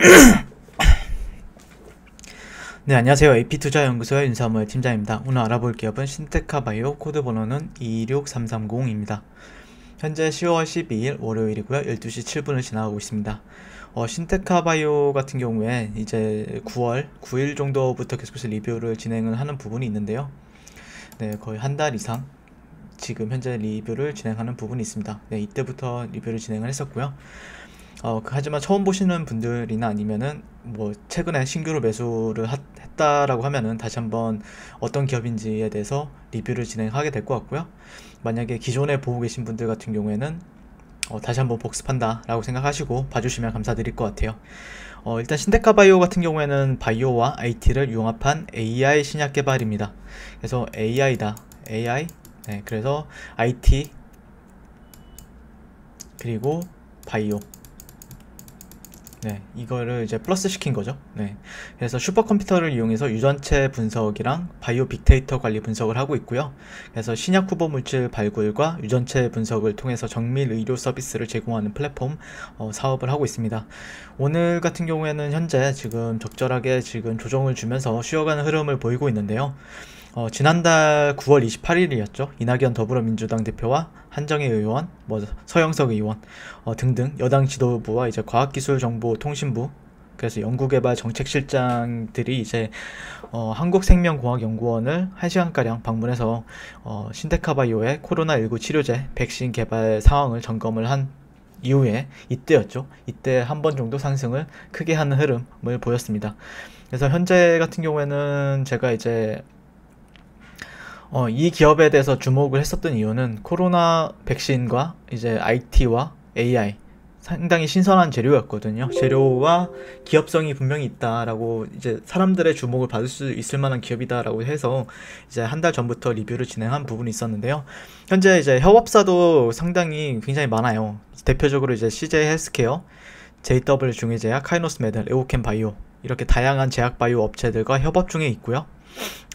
네, 안녕하세요. AP투자연구소의 윤사무엘 팀장입니다. 오늘 알아볼 기업은 신테카바이오 코드 번호는 2 6 3 3 0입니다 현재 10월 12일 월요일이고요. 12시 7분을 지나가고 있습니다. 어, 신테카바이오 같은 경우에 이제 9월 9일 정도부터 계속해서 리뷰를 진행을 하는 부분이 있는데요. 네, 거의 한 달 이상 지금 현재 리뷰를 진행하는 부분이 있습니다. 네, 이때부터 리뷰를 진행을 했었고요. 어, 그 하지만 처음 보시는 분들이나 아니면은 뭐 최근에 신규로 매수를 하, 했다라고 하면은 다시 한번 어떤 기업인지에 대해서 리뷰를 진행하게 될 것 같고요. 만약에 기존에 보고 계신 분들 같은 경우에는 어, 다시 한번 복습한다라고 생각하시고 봐주시면 감사드릴 것 같아요. 어, 일단 신데카 바이오 같은 경우에는 바이오와 IT를 융합한 AI 신약 개발입니다. 그래서 AI다. AI. 네, 그래서 IT 그리고 바이오 네, 이거를 이제 플러스 시킨 거죠. 네. 그래서 슈퍼컴퓨터를 이용해서 유전체 분석이랑 바이오 빅데이터 관리 분석을 하고 있고요. 그래서 신약 후보 물질 발굴과 유전체 분석을 통해서 정밀 의료 서비스를 제공하는 플랫폼 어, 사업을 하고 있습니다. 오늘 같은 경우에는 현재 지금 적절하게 지금 조정을 주면서 쉬어가는 흐름을 보이고 있는데요. 어, 지난달 9월 28일이었죠. 이낙연 더불어민주당 대표와 한정혜 의원, 뭐 서영석 의원 어, 등등 여당 지도부와 이제 과학기술정보통신부 그래서 연구개발 정책실장들이 이제 어, 한국생명공학연구원을 1시간가량 방문해서 어, 신데카바이오의 코로나19 치료제 백신 개발 상황을 점검을 한 이후에 이때였죠. 이때 한 번 정도 상승을 크게 하는 흐름을 보였습니다. 그래서 현재 같은 경우에는 제가 이제 어, 이 기업에 대해서 주목을 했었던 이유는 코로나 백신과 이제 IT와 AI 상당히 신선한 재료였거든요. 재료와 기업성이 분명히 있다라고 이제 사람들의 주목을 받을 수 있을 만한 기업이다라고 해서 이제 한 달 전부터 리뷰를 진행한 부분이 있었는데요. 현재 이제 협업사도 상당히 굉장히 많아요. 대표적으로 이제 CJ 헬스케어, JW 중해제약, 카이노스 메달, 에오캠 바이오 이렇게 다양한 제약 바이오 업체들과 협업 중에 있고요.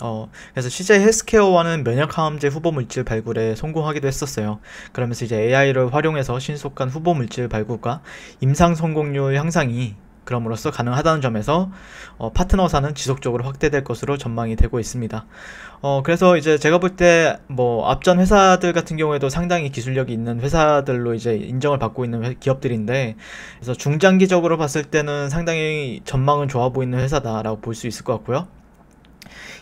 어, 그래서 CJ 헬스케어와는 면역항암제 후보 물질 발굴에 성공하기도 했었어요. 그러면서 이제 AI를 활용해서 신속한 후보 물질 발굴과 임상 성공률 향상이 그럼으로써 가능하다는 점에서 어, 파트너사는 지속적으로 확대될 것으로 전망이 되고 있습니다. 어, 그래서 이제 제가 볼 때 뭐 앞전 회사들 같은 경우에도 상당히 기술력이 있는 회사들로 이제 인정을 받고 있는 회, 기업들인데 그래서 중장기적으로 봤을 때는 상당히 전망은 좋아 보이는 회사다라고 볼 수 있을 것 같고요.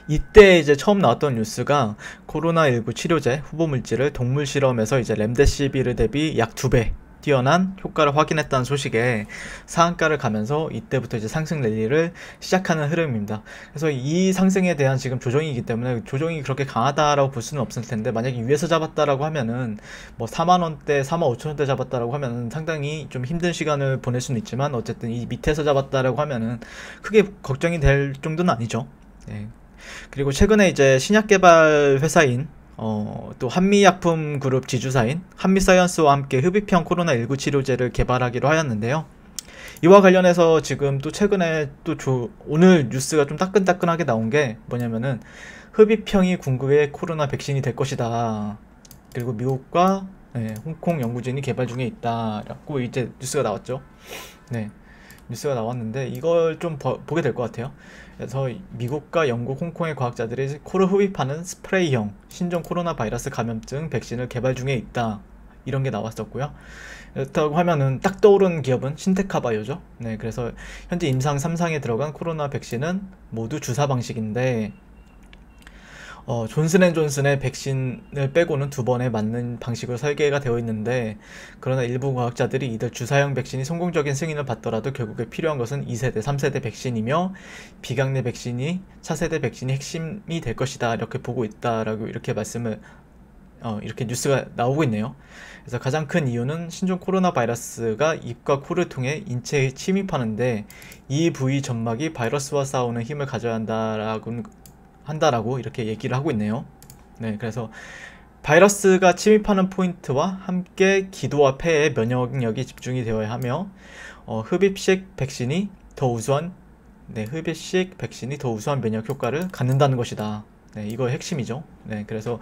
이때 이제 처음 나왔던 뉴스가 코로나19 치료제 후보 물질을 동물 실험에서 이제 램데시비르 대비 약 두 배 뛰어난 효과를 확인했다는 소식에 상한가를 가면서 이때부터 이제 상승 랠리를 시작하는 흐름입니다. 그래서 이 상승에 대한 지금 조정이기 때문에 조정이 그렇게 강하다라고 볼 수는 없을 텐데 만약에 위에서 잡았다라고 하면은 뭐 4만 원대, 4만 5천 원대 잡았다라고 하면은 상당히 좀 힘든 시간을 보낼 수는 있지만 어쨌든 이 밑에서 잡았다라고 하면은 크게 걱정이 될 정도는 아니죠. 네. 그리고 최근에 이제 신약 개발 회사인 어, 또 한미약품 그룹 지주사인 한미사이언스와 함께 흡입형 코로나19 치료제를 개발하기로 하였는데요. 이와 관련해서 지금 또 최근에 또 조, 오늘 뉴스가 좀 따끈따끈하게 나온 게 뭐냐면은 흡입형이 궁극의 코로나 백신이 될 것이다. 그리고 미국과 네, 홍콩 연구진이 개발 중에 있다라고 이제 뉴스가 나왔죠. 네. 뉴스가 나왔는데 이걸 좀 보, 게될 것 같아요. 그래서 미국과 영국, 홍콩의 과학자들이 코를 흡입하는 스프레이형 신종 코로나 바이러스 감염증 백신을 개발 중에 있다. 이런 게 나왔었고요. 그렇다고 하면은 딱 떠오르는 기업은 신테카바이오죠. 네, 그래서 현재 임상 3상에 들어간 코로나 백신은 모두 주사 방식인데 어, 존슨앤존슨의 백신을 빼고는 두 번에 맞는 방식으로 설계가 되어 있는데 그러나 일부 과학자들이 이들 주사형 백신이 성공적인 승인을 받더라도 결국에 필요한 것은 2세대, 3세대 백신이며 비강내 백신이 차세대 백신이 핵심이 될 것이다 이렇게 보고 있다라고 이렇게 말씀을 어, 이렇게 뉴스가 나오고 있네요. 그래서 가장 큰 이유는 신종 코로나 바이러스가 입과 코를 통해 인체에 침입하는데 이 부위 점막이 바이러스와 싸우는 힘을 가져야 한다라고 한다라고 이렇게 얘기를 하고 있네요. 네, 그래서 바이러스가 침입하는 포인트와 함께 기도와 폐에 면역력이 집중이 되어야 하며 어, 흡입식 백신이 더 우수한 네, 흡입식 백신이 더 우수한 면역 효과를 갖는다는 것이다. 네, 이거의 핵심이죠. 네, 그래서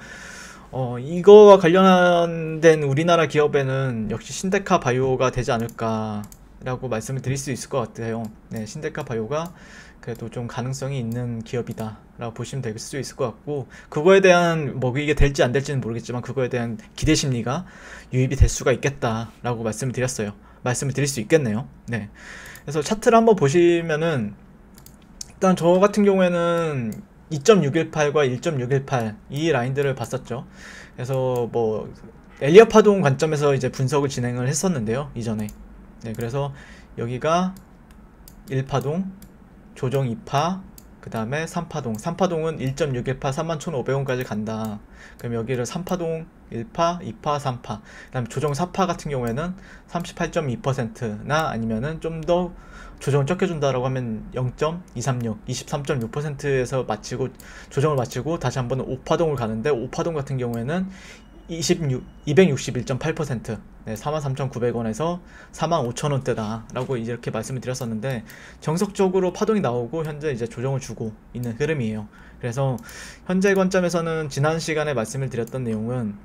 어, 이거와 관련된 우리나라 기업에는 역시 신데카 바이오가 되지 않을까 라고 말씀을 드릴 수 있을 것 같아요 네, 신데카 바이오가 그래도 좀 가능성이 있는 기업이다 라고 보시면 될 수 있을 것 같고 그거에 대한 뭐 이게 될지 안 될지는 모르겠지만 그거에 대한 기대 심리가 유입이 될 수가 있겠다 라고 말씀을 드렸어요 말씀을 드릴 수 있겠네요 네 그래서 차트를 한번 보시면은 일단 저 같은 경우에는 2.618과 1.618 이 라인들을 봤었죠 그래서 뭐 엘리어 파동 관점에서 이제 분석을 진행을 했었는데요 이전에 네, 그래서 여기가 1파동, 조정 2파, 그 다음에 3파동. 3파동은 1.61파 31,500원까지 간다. 그럼 여기를 3파동 1파, 2파, 3파. 그 다음에 조정 4파 같은 경우에는 38.2%나 아니면은 좀 더 조정을 적게 준다라고 하면 0.236, 23.6%에서 마치고 조정을 마치고 다시 한번 5파동을 가는데 5파동 같은 경우에는 26, 1 8 네, 43,900원에서 45,000원대다라고 이렇게 말씀을 드렸었는데 정석적으로 파동이 나오고 현재 이제 조정을 주고 있는 흐름이에요. 그래서 현재 관점에서는 지난 시간에 말씀을 드렸던 내용은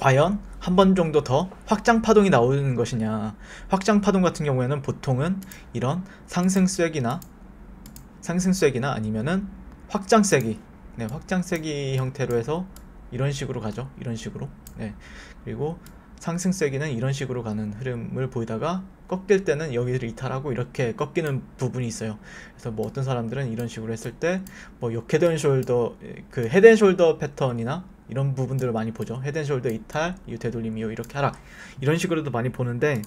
과연 한 번 정도 더 확장 파동이 나오는 것이냐 확장 파동 같은 경우에는 보통은 이런 상승 수액이나 상승 수액이나 아니면은 확장 세기 네, 확장 쐐기 형태로 해서 이런 식으로 가죠 이런 식으로 네. 그리고 상승세기는 이런 식으로 가는 흐름을 보이다가 꺾일 때는 여기를 이탈하고 이렇게 꺾이는 부분이 있어요. 그래서 뭐 어떤 사람들은 이런 식으로 했을 때뭐 헤드앤숄더 그 헤드앤숄더 패턴이나 이런 부분들을 많이 보죠. 헤드앤숄더 이탈, 이 되돌림 이요 이렇게 하락 이런 식으로도 많이 보는데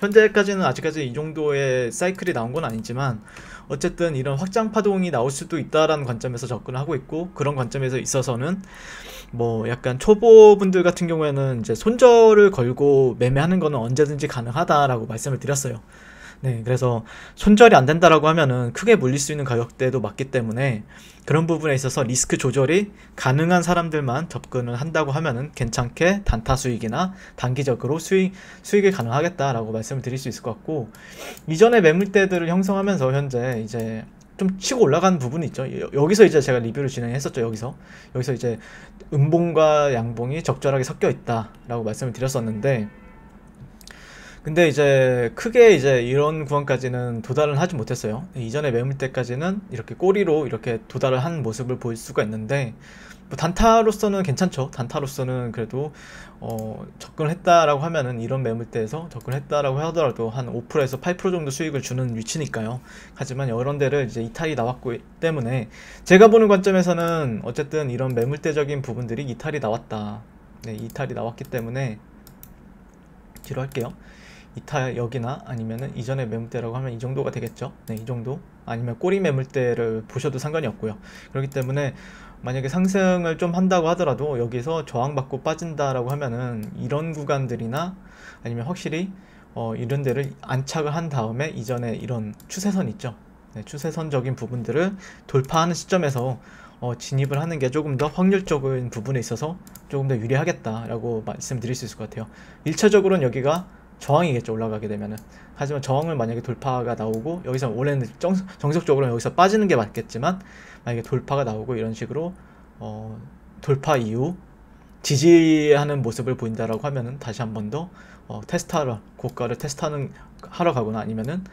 현재까지는 아직까지 이 정도의 사이클이 나온 건 아니지만 어쨌든 이런 확장 파동이 나올 수도 있다라는 관점에서 접근을 하고 있고 그런 관점에서 있어서는 뭐 약간 초보분들 같은 경우에는 이제 손절을 걸고 매매하는 거는 언제든지 가능하다라고 말씀을 드렸어요. 네, 그래서 손절이 안 된다라고 하면은 크게 물릴 수 있는 가격대도 맞기 때문에 그런 부분에 있어서 리스크 조절이 가능한 사람들만 접근을 한다고 하면은 괜찮게 단타 수익이나 단기적으로 수익 수익이 가능하겠다라고 말씀을 드릴 수 있을 것 같고 이전에 매물대들을 형성하면서 현재 이제 좀 치고 올라간 부분이 있죠. 여기서 이제 제가 리뷰를 진행했었죠. 여기서 여기서 이제 음봉과 양봉이 적절하게 섞여 있다라고 말씀을 드렸었는데. 근데 이제 크게 이제 이런 구간까지는 도달은 하지 못했어요. 이전에 매물 때까지는 이렇게 꼬리로 이렇게 도달을 한 모습을 보일 수가 있는데 뭐 단타로서는 괜찮죠. 단타로서는 그래도 어, 접근했다라고 하면은 이런 매물대에서 접근했다라고 하더라도 한 5%에서 8% 정도 수익을 주는 위치니까요. 하지만 여런 데를 이제 이탈이 나왔고 때문에 제가 보는 관점에서는 어쨌든 이런 매물대적인 부분들이 이탈이 나왔다. 네, 이탈이 나왔기 때문에 뒤로 할게요. 이타역이나 아니면은 이전의 매물대라고 하면 이 정도가 되겠죠 네, 이 정도 아니면 꼬리 매물대를 보셔도 상관이 없고요 그렇기 때문에 만약에 상승을 좀 한다고 하더라도 여기서 저항받고 빠진다라고 하면은 이런 구간들이나 아니면 확실히 어, 이런 데를 안착을 한 다음에 이전에 이런 추세선 있죠 네, 추세선적인 부분들을 돌파하는 시점에서 어, 진입을 하는 게 조금 더 확률적인 부분에 있어서 조금 더 유리하겠다라고 말씀드릴 수 있을 것 같아요 1차적으로는 여기가 저항이겠죠 올라가게 되면은 하지만 저항을 만약에 돌파가 나오고 여기서 원래는 정, 정석적으로 여기서 빠지는 게 맞겠지만 만약에 돌파가 나오고 이런 식으로 어, 돌파 이후 지지하는 모습을 보인다라고 하면은 다시 한 번더 어, 테스트하러 고가를 테스트하는 하러 가거나 아니면은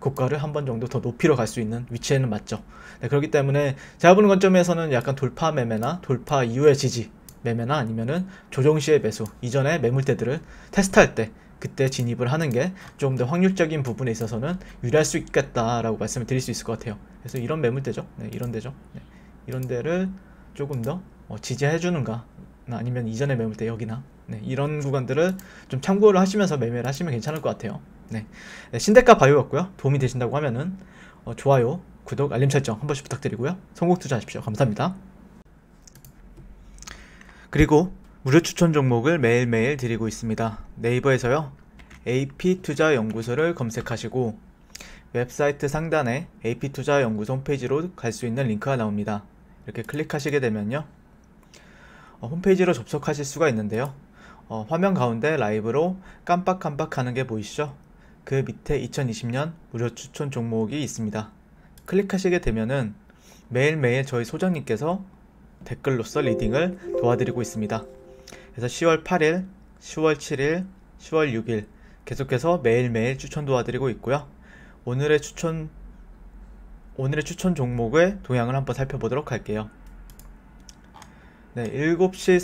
고가를 한 번 정도 더 높이러 갈 수 있는 위치에는 맞죠. 네, 그렇기 때문에 제가 보는 관점에서는 약간 돌파 매매나 돌파 이후의 지지 매매나 아니면은 조정 시의 매수 이전에 매물대들을 테스트할 때 그때 진입을 하는 게 좀 더 확률적인 부분에 있어서는 유리할 수 있겠다라고 말씀을 드릴 수 있을 것 같아요. 그래서 이런 매물대죠. 네, 이런 대죠 네, 이런 데를 조금 더 어, 지지해 주는가 아니면 이전의 매물대 여기나 네, 이런 구간들을 좀 참고를 하시면서 매매를 하시면 괜찮을 것 같아요. 네. 네, 신대가 바이오였고요. 도움이 되신다고 하면은 어, 좋아요, 구독, 알림 설정 한 번씩 부탁드리고요. 성공 투자하십시오. 감사합니다. 그리고 무료 추천 종목을 매일매일 드리고 있습니다. 네이버에서요. AP투자연구소를 검색하시고 웹사이트 상단에 AP투자연구소 홈페이지로 갈 수 있는 링크가 나옵니다. 이렇게 클릭하시게 되면요. 어, 홈페이지로 접속하실 수가 있는데요. 어, 화면 가운데 라이브로 깜빡깜빡 하는 게 보이시죠? 그 밑에 2020년 무료 추천 종목이 있습니다. 클릭하시게 되면은 매일매일 저희 소장님께서 댓글로써 리딩을 도와드리고 있습니다. 그래서 10월 8일, 10월 7일, 10월 6일 계속해서 매일매일 추천 도와드리고 있고요. 오늘의 추천 오늘의 추천 종목의 동향을 한번 살펴보도록 할게요. 네, 7시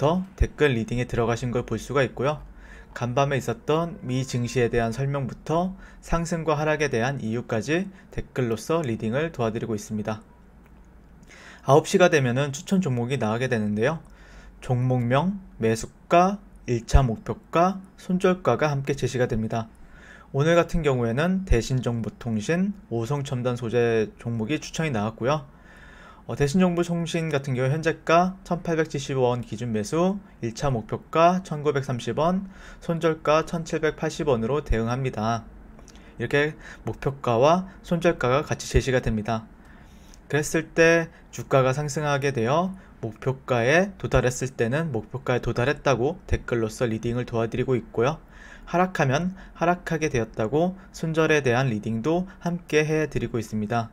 45분부터 댓글 리딩에 들어가신 걸 볼 수가 있고요. 간밤에 있었던 미 증시에 대한 설명부터 상승과 하락에 대한 이유까지 댓글로서 리딩을 도와드리고 있습니다. 9시가 되면 추천 종목이 나오게 되는데요. 종목명, 매수가, 1차 목표가, 손절가가 함께 제시가 됩니다. 오늘 같은 경우에는 대신정보통신, 오성첨단 소재 종목이 추천이 나왔고요. 어, 대신정보통신 같은 경우 현재가 1 8 7 0원 기준 매수, 1차 목표가 1930원, 손절가 1780원으로 대응합니다. 이렇게 목표가와 손절가가 같이 제시가 됩니다. 그랬을 때 주가가 상승하게 되어 목표가에 도달했을 때는 목표가에 도달했다고 댓글로써 리딩을 도와드리고 있고요. 하락하면 하락하게 되었다고 손절에 대한 리딩도 함께 해드리고 있습니다.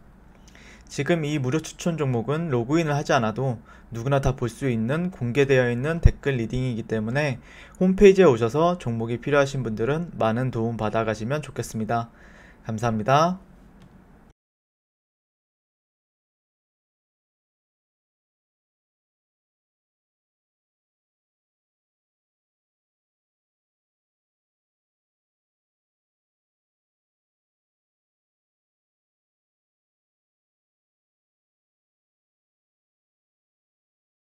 지금 이 무료 추천 종목은 로그인을 하지 않아도 누구나 다 볼 수 있는 공개되어 있는 댓글 리딩이기 때문에 홈페이지에 오셔서 종목이 필요하신 분들은 많은 도움 받아가시면 좋겠습니다. 감사합니다.